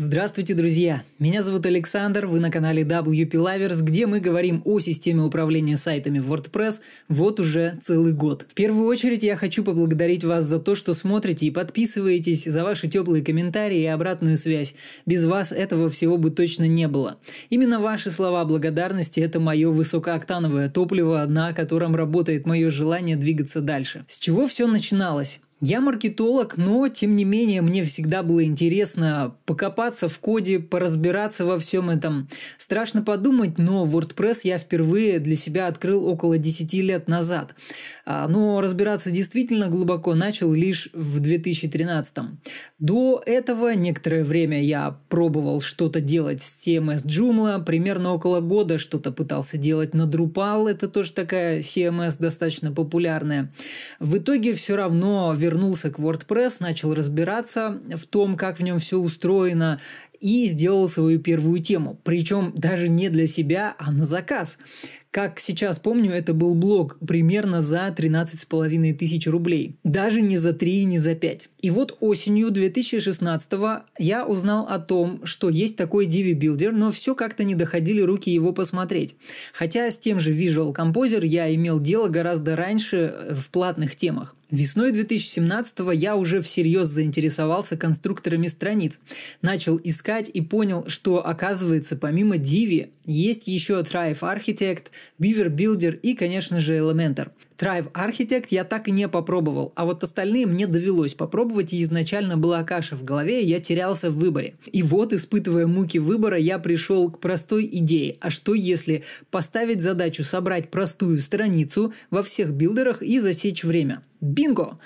Здравствуйте, друзья! Меня зовут Александр, вы на канале WP Lovers, где мы говорим о системе управления сайтами WordPress вот уже целый год. В первую очередь я хочу поблагодарить вас за то, что смотрите и подписываетесь, за ваши теплые комментарии и обратную связь. Без вас этого всего бы точно не было. Именно ваши слова благодарности – это мое высокооктановое топливо, на котором работает мое желание двигаться дальше. С чего все начиналось? Я маркетолог, но тем не менее мне всегда было интересно покопаться в коде, поразбираться во всем этом. Страшно подумать, но WordPress я впервые для себя открыл около 10 лет назад. А, но разбираться действительно глубоко начал лишь в 2013. До этого некоторое время я пробовал что-то делать с CMS Joomla, примерно около года что-то пытался делать на Drupal, это тоже такая CMS достаточно популярная. В итоге все равно вернулся к WordPress, начал разбираться в том, как в нем все устроено, и сделал свою первую тему. Причем даже не для себя, а на заказ. Как сейчас помню, это был блог примерно за 13,5 тысяч рублей. Даже не за 3, не за 5. И вот осенью 2016 я узнал о том, что есть такой Divi Builder, но все как-то не доходили руки его посмотреть. Хотя с тем же Visual Composer я имел дело гораздо раньше в платных темах. Весной 2017 я уже всерьез заинтересовался конструкторами страниц, начал искать и понял, что оказывается помимо Divi есть еще Thrive Architect, Beaver Builder и, конечно же, Elementor – Drive Architect я так и не попробовал, а вот остальные мне довелось попробовать, и изначально была каша в голове, и я терялся в выборе. И вот, испытывая муки выбора, я пришел к простой идее. А что если поставить задачу собрать простую страницу во всех билдерах и засечь время? Бинго!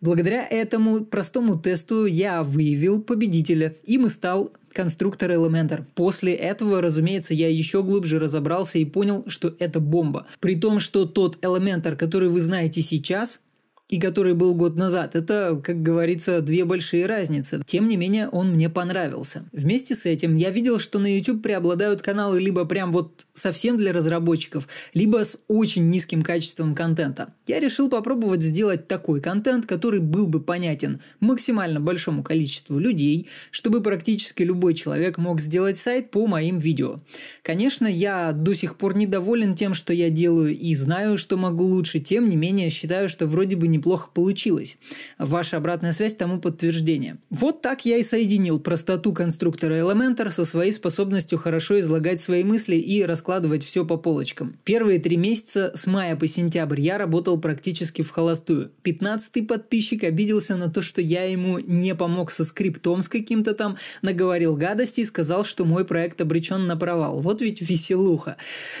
Благодаря этому простому тесту я выявил победителя, им и стал конструктор Elementor. После этого, разумеется, я еще глубже разобрался и понял, что это бомба. При том, что тот Elementor, который вы знаете сейчас, и который был год назад. Это, как говорится, две большие разницы. Тем не менее, он мне понравился. Вместе с этим я видел, что на YouTube преобладают каналы либо прям вот совсем для разработчиков, либо с очень низким качеством контента. Я решил попробовать сделать такой контент, который был бы понятен максимально большому количеству людей, чтобы практически любой человек мог сделать сайт по моим видео. Конечно, я до сих пор недоволен тем, что я делаю и знаю, что могу лучше, тем не менее считаю, что вроде бы не неплохо получилось. Ваша обратная связь тому подтверждение. Вот так я и соединил простоту конструктора Elementor со своей способностью хорошо излагать свои мысли и раскладывать все по полочкам. Первые три месяца с мая по сентябрь я работал практически в холостую. Пятнадцатый подписчик обиделся на то, что я ему не помог со скриптом с каким-то там, наговорил гадости и сказал, что мой проект обречен на провал. Вот ведь веселуха.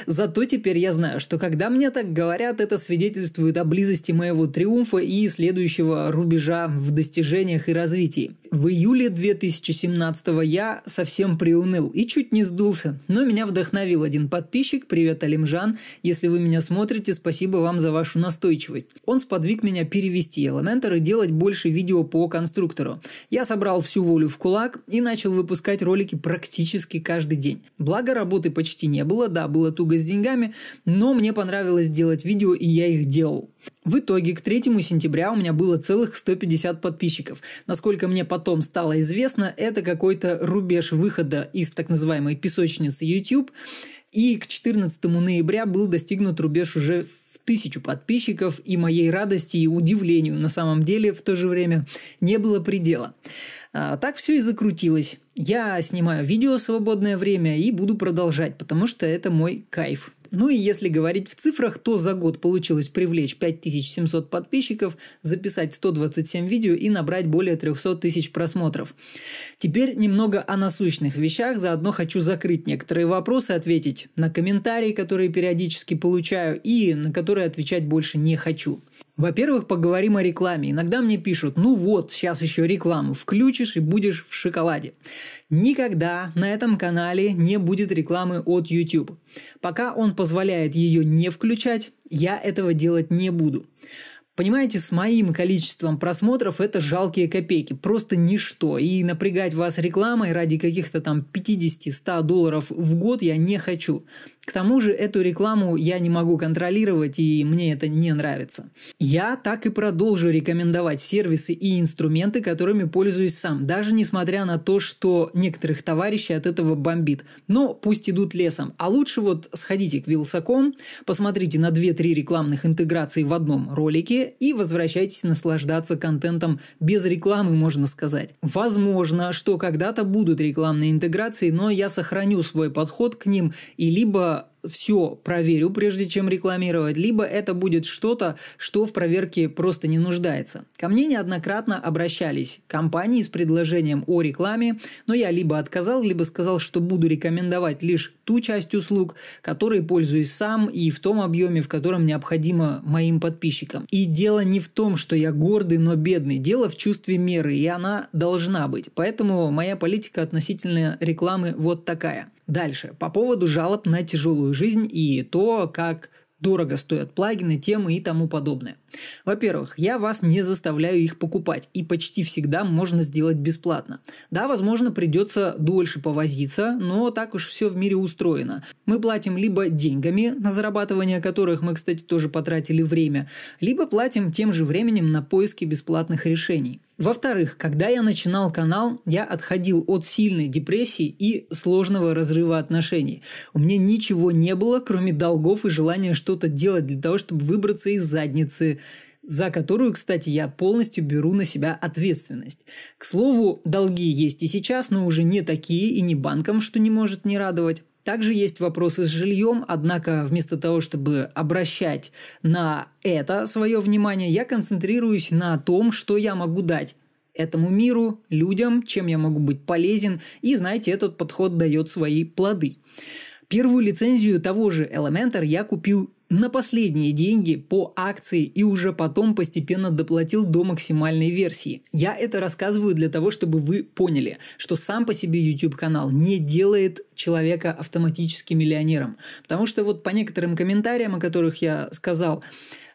Зато теперь я знаю, что когда мне так говорят, это свидетельствует о близости моего триумфа триумфа и следующего рубежа в достижениях и развитии. В июле 2017 я совсем приуныл и чуть не сдулся, но меня вдохновил один подписчик, привет, Алимжан, если вы меня смотрите, спасибо вам за вашу настойчивость. Он сподвиг меня перевести Elementor и делать больше видео по конструктору. Я собрал всю волю в кулак и начал выпускать ролики практически каждый день. Благо работы почти не было, да, было туго с деньгами, но мне понравилось делать видео и я их делал. В итоге к 3 сентября у меня было целых 150 подписчиков. Насколько мне потом стало известно, это какой-то рубеж выхода из так называемой песочницы YouTube. И к 14 ноября был достигнут рубеж уже в тысячу подписчиков, и моей радости и удивлению на самом деле в то же время не было предела. А, так все и закрутилось. Я снимаю видео в свободное время и буду продолжать, потому что это мой кайф. Ну и если говорить в цифрах, то за год получилось привлечь 5700 подписчиков, записать 127 видео и набрать более 300 тысяч просмотров. Теперь немного о насущных вещах, заодно хочу закрыть некоторые вопросы, ответить на комментарии, которые периодически получаю и на которые отвечать больше не хочу. Во-первых, поговорим о рекламе. Иногда мне пишут, ну вот, сейчас еще рекламу включишь и будешь в шоколаде. Никогда на этом канале не будет рекламы от YouTube. Пока он позволяет ее не включать, я этого делать не буду. Понимаете, с моим количеством просмотров это жалкие копейки, просто ничто. И напрягать вас рекламой ради каких-то там 50-100 долларов в год я не хочу. К тому же эту рекламу я не могу контролировать и мне это не нравится. Я так и продолжу рекомендовать сервисы и инструменты, которыми пользуюсь сам, даже несмотря на то, что некоторых товарищей от этого бомбит. Но пусть идут лесом. А лучше вот сходите к Вилсаком, посмотрите на 2-3 рекламных интеграции в одном ролике и возвращайтесь наслаждаться контентом без рекламы, можно сказать. Возможно, что когда-то будут рекламные интеграции, но я сохраню свой подход к ним и либо все проверю, прежде чем рекламировать, либо это будет что-то, что в проверке просто не нуждается. Ко мне неоднократно обращались компании с предложением о рекламе, но я либо отказал, либо сказал, что буду рекомендовать лишь ту часть услуг, которой пользуюсь сам и в том объеме, в котором необходимо моим подписчикам. И дело не в том, что я гордый, но бедный. Дело в чувстве меры, и она должна быть. Поэтому моя политика относительно рекламы вот такая. Дальше, по поводу жалоб на тяжелую жизнь и то, как дорого стоят плагины, темы и тому подобное. Во-первых, я вас не заставляю их покупать, и почти всегда можно сделать бесплатно. Да, возможно, придется дольше повозиться, но так уж все в мире устроено. Мы платим либо деньгами, на зарабатывание которых мы, кстати, тоже потратили время, либо платим тем же временем на поиски бесплатных решений. Во-вторых, когда я начинал канал, я отходил от сильной депрессии и сложного разрыва отношений. У меня ничего не было, кроме долгов и желания что-то делать для того, чтобы выбраться из задницы, за которую, кстати, я полностью беру на себя ответственность. К слову, долги есть и сейчас, но уже не такие и не банкам что не может не радовать. Также есть вопросы с жильем, однако вместо того, чтобы обращать на это свое внимание, я концентрируюсь на том, что я могу дать этому миру, людям, чем я могу быть полезен, и, знаете, этот подход дает свои плоды. Первую лицензию того же Elementor я купил на последние деньги по акции и уже потом постепенно доплатил до максимальной версии. Я это рассказываю для того, чтобы вы поняли, что сам по себе YouTube канал не делает человека автоматически миллионером. Потому что вот по некоторым комментариям, о которых я сказал,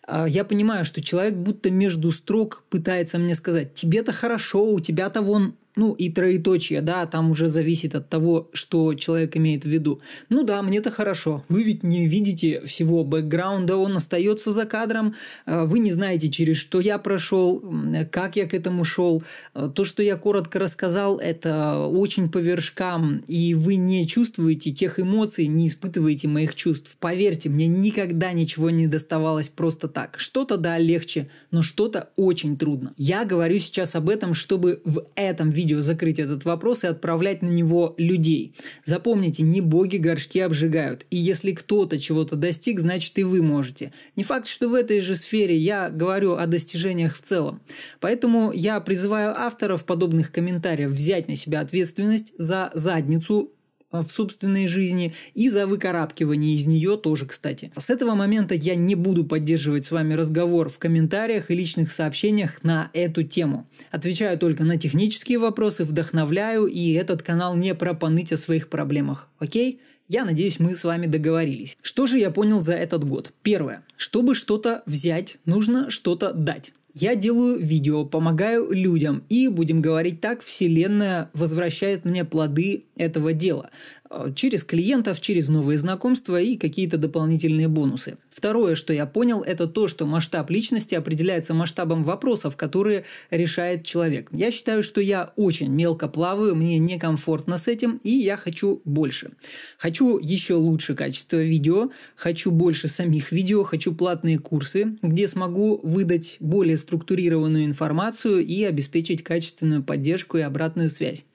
э, я понимаю, что человек будто между строк пытается мне сказать, тебе-то хорошо, у тебя-то вон ну и троеточие, да, там уже зависит от того, что человек имеет в виду. Ну да, мне-то хорошо. Вы ведь не видите всего бэкграунда, он остается за кадром. Э, вы не знаете, через что я прошел, как я к этому шел. Э, то, что я коротко рассказал, это очень по вершкам, и вы не чувствуете тех эмоций, не испытываете моих чувств. Поверьте, мне никогда ничего не доставалось просто так. Что-то, да, легче, но что-то очень трудно. Я говорю сейчас об этом, чтобы в этом видео видео закрыть этот вопрос и отправлять на него людей. Запомните, не боги горшки обжигают. И если кто-то чего-то достиг, значит и вы можете. Не факт, что в этой же сфере я говорю о достижениях в целом. Поэтому я призываю авторов подобных комментариев взять на себя ответственность за задницу а, в собственной жизни и за выкарабкивание из нее тоже, кстати. С этого момента я не буду поддерживать с вами разговор в комментариях и личных сообщениях на эту тему. Отвечаю только на технические вопросы, вдохновляю, и этот канал не про поныть о своих проблемах, окей? Я надеюсь, мы с вами договорились. Что же я понял за этот год? Первое. Чтобы что-то взять, нужно что-то дать. Я делаю видео, помогаю людям и, будем говорить так, Вселенная возвращает мне плоды этого дела. Э, через клиентов, через новые знакомства и какие-то дополнительные бонусы. Второе, что я понял, это то, что масштаб личности определяется масштабом вопросов, которые решает человек. Я считаю, что я очень мелко плаваю, мне некомфортно с этим, и я хочу больше. Хочу еще лучше качество видео, хочу больше самих видео, хочу платные курсы, где смогу выдать более структурированную информацию и обеспечить качественную поддержку и обратную связь.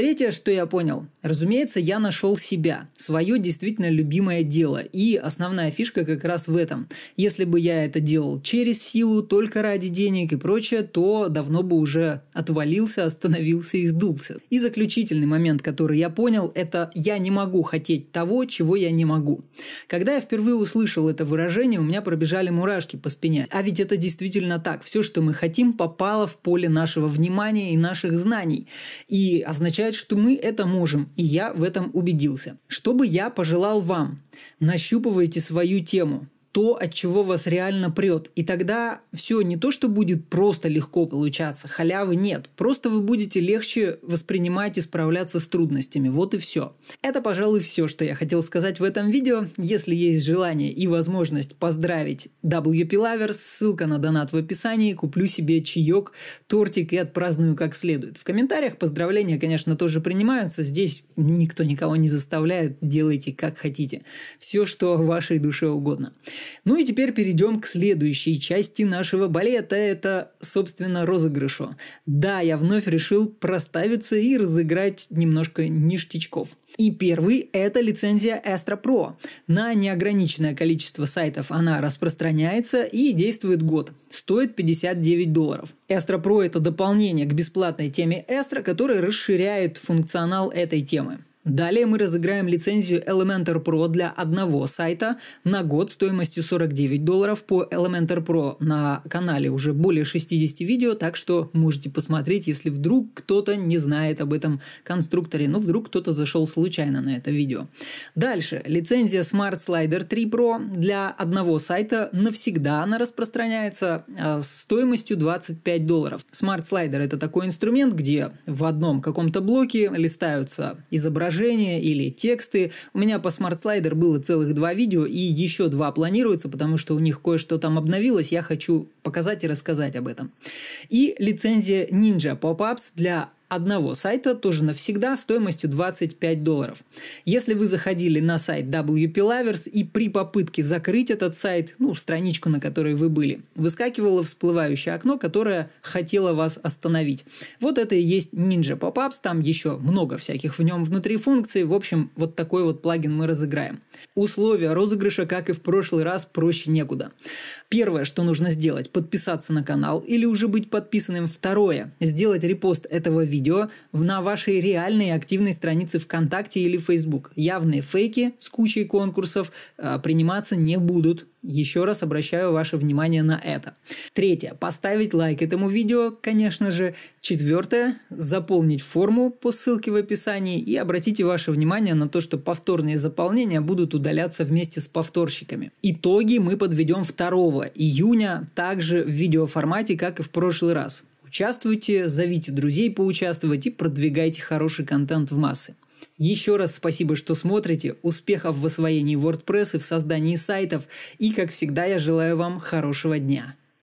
Третье, что я понял. Разумеется, я нашел себя, свое действительно любимое дело. И основная фишка как раз в этом. Если бы я это делал через силу, только ради денег и прочее, то давно бы уже отвалился, остановился и сдулся. И заключительный момент, который я понял, это я не могу хотеть того, чего я не могу. Когда я впервые услышал это выражение, у меня пробежали мурашки по спине. А ведь это действительно так. Все, что мы хотим, попало в поле нашего внимания и наших знаний. И означает сказать, что мы это можем, и я в этом убедился. Что бы я пожелал вам? Нащупывайте свою тему, то, от чего вас реально прет. И тогда все не то, что будет просто легко получаться, халявы нет. Просто вы будете легче воспринимать и справляться с трудностями. Вот и все. Это, пожалуй, все, что я хотел сказать в этом видео. Если есть желание и возможность поздравить WP Lover, ссылка на донат в описании, куплю себе чаек, тортик и отпраздную как следует. В комментариях поздравления, конечно, тоже принимаются. Здесь никто никого не заставляет, делайте как хотите. Все, что вашей душе угодно. Ну и теперь перейдем к следующей части нашего балета. Это, собственно, розыгрышу. Да, я вновь решил проставиться и разыграть немножко ништячков. И первый – это лицензия Astra Pro. На неограниченное количество сайтов она распространяется и действует год. Стоит 59 долларов. Astra Pro – это дополнение к бесплатной теме Astra, которая расширяет функционал этой темы. Далее мы разыграем лицензию Elementor Pro для одного сайта на год стоимостью 49 долларов по Elementor Pro. На канале уже более 60 видео, так что можете посмотреть, если вдруг кто-то не знает об этом конструкторе, но вдруг кто-то зашел случайно на это видео. Дальше. Лицензия Smart Slider 3 Pro для одного сайта навсегда она распространяется э, стоимостью 25 долларов. Smart Slider это такой инструмент, где в одном каком-то блоке листаются изображения изображения или тексты. У меня по Smart Slider было целых два видео и еще два планируется, потому что у них кое-что там обновилось, я хочу показать и рассказать об этом. И лицензия Ninja Pop-Ups для одного сайта тоже навсегда стоимостью 25 долларов. Если вы заходили на сайт WP Lovers и при попытке закрыть этот сайт, ну, страничку, на которой вы были, выскакивало всплывающее окно, которое хотело вас остановить. Вот это и есть Ninja Pop-Ups, там еще много всяких в нем внутри функций. В общем, вот такой вот плагин мы разыграем. Условия розыгрыша, как и в прошлый раз, проще некуда. Первое, что нужно сделать, подписаться на канал или уже быть подписанным. Второе, сделать репост этого видео видео на вашей реальной активной странице ВКонтакте или Facebook. Явные фейки с кучей конкурсов э, приниматься не будут. Еще раз обращаю ваше внимание на это. Третье. Поставить лайк этому видео, конечно же. Четвертое. Заполнить форму по ссылке в описании. И обратите ваше внимание на то, что повторные заполнения будут удаляться вместе с повторщиками. Итоги мы подведем 2 июня также в видеоформате, как и в прошлый раз участвуйте, зовите друзей поучаствовать и продвигайте хороший контент в массы. Еще раз спасибо, что смотрите, успехов в освоении WordPress и в создании сайтов, и, как всегда, я желаю вам хорошего дня.